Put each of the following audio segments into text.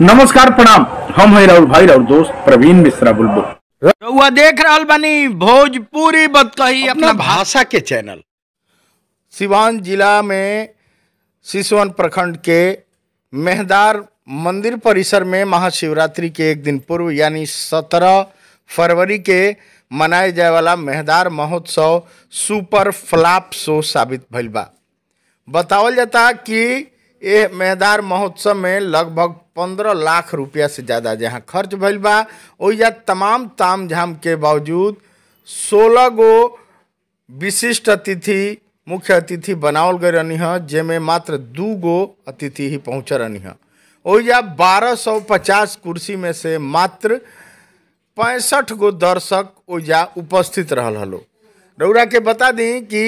नमस्कार प्रणाम हम है राहुल भाई और दोस्त प्रवीण मिश्रा बुलबुल रउआ देख रहा बनी भोजपुरी बतकही अपना भाषा के चैनल सिवान जिला में सिसवन प्रखंड के मेहदार मंदिर परिसर में महाशिवरात्रि के एक दिन पूर्व यानी 17 फरवरी के मनाए जाए वाला मेहदार महोत्सव सुपर फ्लाप शो साबित भइल बा बतावल जाता कि यह मेहदार महोत्सव में लगभग पंद्रह लाख रुपया से ज़्यादा जहाँ खर्च भल बा ओइजा तमाम ताम झाम के बावजूद सोलह गो विशिष्ट अतिथि मुख्य अतिथि बनावल गए रहनी है जेमें मात्र दू गो अतिथि ही पहुँच रहनी है बारह सौ पचास कुर्सी में से मात्र पैंसठ गो दर्शक ओजा उपस्थित रहा हलो रौरा के बता दी कि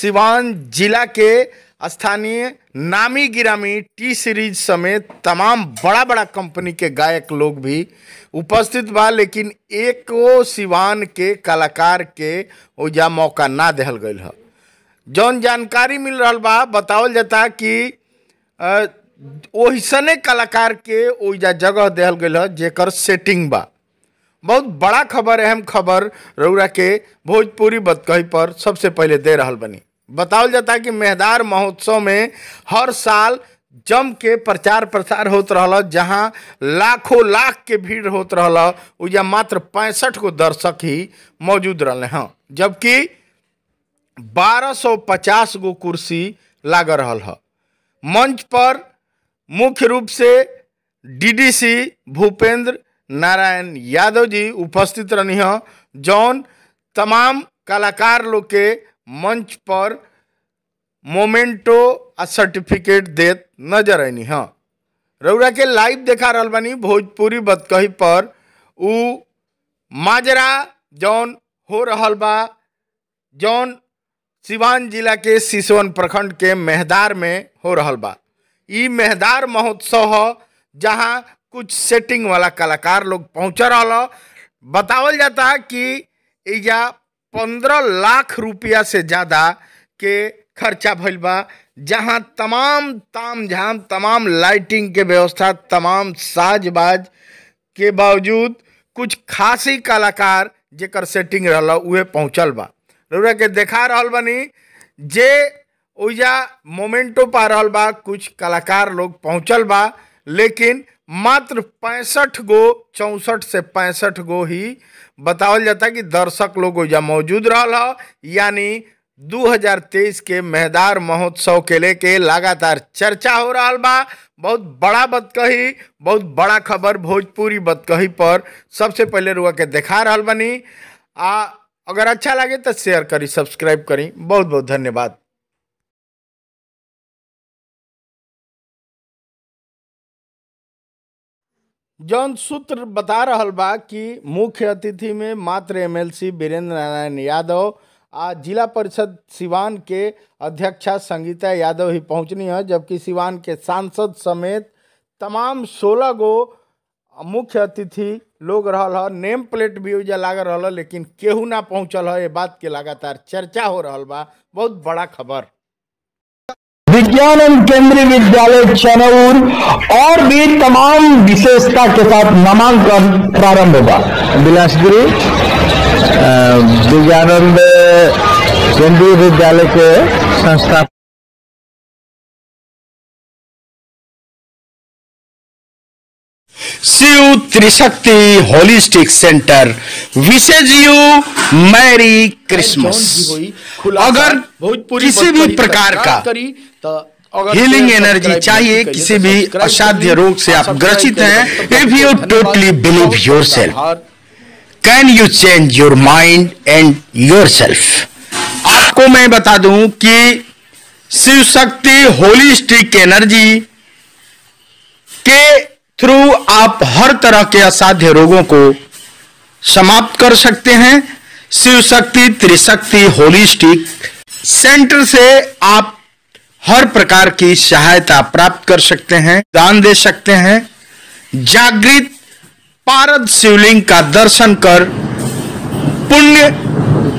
सिवान जिला के स्थानीय नामी गिरामी टी सीरीज समेत तमाम बड़ा बड़ा कंपनी के गायक लोग भी उपस्थित बा लेकिन एको सिवान के कलाकार के ओजा मौका ना दिहल गई है जौन जानकारी मिल रहा बा बतावल जाता कि वैसने कलाकार के ओजा जगह दिहल गए है जेकर सेटिंग बा बहुत बड़ा खबर अहम खबर रउरा के भोजपुरी बतकही पर सबसे पहले दे रहा बनी बताओ जाता कि मेहदार महोत्सव में हर साल जम के प्रचार प्रसार होत रहल जहाँ लाखों लाख के भीड़ होत रहल मात्र पैंसठ गो दर्शक ही मौजूद रहें हाँ जबकि 1250 गो कुर्सी लाग रहा है मंच पर मुख्य रूप से डीडीसी भूपेंद्र नारायण यादव जी उपस्थित रहनी हैं जौन तमाम कलाकार लोग के मंच पर मोमेंटो आ सर्टिफिकेट देत नजर आनी हाँ रउरा के लाइव देखा रहा बनी भोजपुरी बतकही पर उ माजरा जौन हो रहा बा जौन सिवान जिला के सिसवन प्रखंड के मेहदार में हो रहा बा ई मेहदार महोत्सव है जहाँ कुछ सेटिंग वाला कलाकार लोग पहुँच रहा बतावल जाता कि पंद्रह लाख रुपया से ज़्यादा के खर्चा भइल बा जहाँ तमाम ताम झाम तमाम लाइटिंग के व्यवस्था तमाम साजबाज के बावजूद कुछ खासी कलाकार जर सेटिंग रहा उहे पहुँचल बा रुरा के देखा रहा बनी जे ओजा मोमेंटो पा रहा बा कुछ कलाकार लोग पहुँचल बा लेकिन मात्र पैंसठ गो चौसठ से पैंसठ गो ही बतावल जाता कि दर्शक लोग ओजा मौजूद रहा यानी 2023 के मेहदार महोत्सव के लेके लगातार चर्चा हो रहा बा बहुत बड़ा बतकही बहुत बड़ा खबर भोजपुरी बतकही पर सबसे पहले रुआ के देखा रहा बनी आ अगर अच्छा लगे तो शेयर करी सब्सक्राइब करी बहुत बहुत धन्यवाद जौन सूत्र बता रहा बा कि मुख्य अतिथि में मात्र एमएलसी वीरेंद्र नारायण यादव आ जिला परिषद सिवान के अध्यक्षा संगीता यादव ही पहुंचनी है जबकि सिवान के सांसद समेत तमाम सोलह गो मुख्य अतिथि लोग रहा है नेम प्लेट भी उजा लागल रहल लेकिन केहू ना पहुँचल है ये बात के लगातार चर्चा हो रहा बा बहुत बड़ा खबर विज्ञान केंद्रीय विद्यालय चनौर और भी तमाम विशेषता के साथ नामांकन प्रारंभ होगा बिलासपुरी विज्ञानंद केंद्रीय विद्यालय के संस्था शिव त्रिशक्ति होलिस्टिक सेंटर विशेष यू मैरी क्रिसमस अगर किसी भी प्रकार का हीलिंग एनर्जी चाहिए किसी भी असाध्य रोग से आप ग्रसित हैं if you totally believe yourself can you change your mind and yourself आपको मैं बता दूं कि शिव शक्ति होलिस्टिक एनर्जी के थ्रू आप हर तरह के असाध्य रोगों को समाप्त कर सकते हैं शिव शक्ति त्रिशक्ति होलिस्टिक सेंटर से आप हर प्रकार की सहायता प्राप्त कर सकते हैं दान दे सकते हैं जागृत पारद शिवलिंग का दर्शन कर पुण्य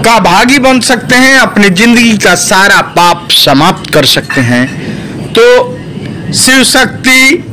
का भागी बन सकते हैं अपनी जिंदगी का सारा पाप समाप्त कर सकते हैं तो शिव शक्ति